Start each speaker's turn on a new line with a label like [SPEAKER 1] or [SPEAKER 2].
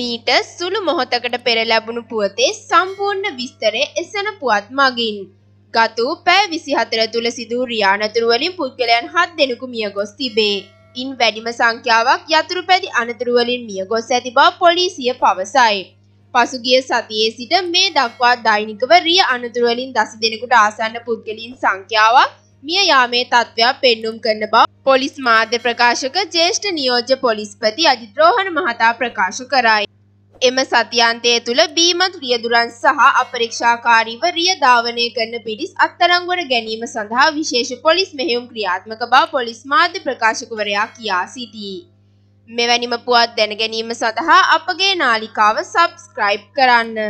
[SPEAKER 1] මීට සුළු මොහොතකට පෙර ලැබුණු පුවතේ සම්පූර්ණ විස්තරය එසන පුවත් මගින්. ගතු පැය විසිහතර තුළ සිදූ රියානතුරුවලින් පුද්ගලයන් හත් දෙනෙකු මියගොස් තිබේ. ඉන් වැඩිම සංඛ්‍යාවක් යතුරු පැදි අනතුරුවලින් මියගොස් ඇති බව පොලිසිය පවසයි. පසුගිය සතියේ සිට මේ දක්වා දෛනිකව රිය අනතුරුවලින් දස දෙනෙකුට ආසන්න පුද්ගලින් සංඛ්‍යාවක් මිය යාමේ තත්ත්වයක් පෙන්නුම් කරන බව පොලිස් මාධ්‍ය ප්‍රකාශක ජේෂ්ඨ නියෝජ්‍ය පොලිස්පති අජිත් රෝහණ මහතා ප්‍රකාශ කරයි. එම සතියන්තය තුළ බීමත් රියදුරන් සහ අපරීක්ෂාකාරීව රිය ධාවනය කරන පිරිස් අත්තරංගොඩ ගැනීම සඳහා විශේෂ පොලිස් මෙහෙයුම් ක්‍රියාත්මක බව පොලිස් මාධ්‍ය ප්‍රකාශකවරයා කියා සිටී. මෙවැනිම පුවත් දැන ගැනීම සඳහා අපගේ නාලිකාව සබස්ක්‍රයිබ් කරන්න.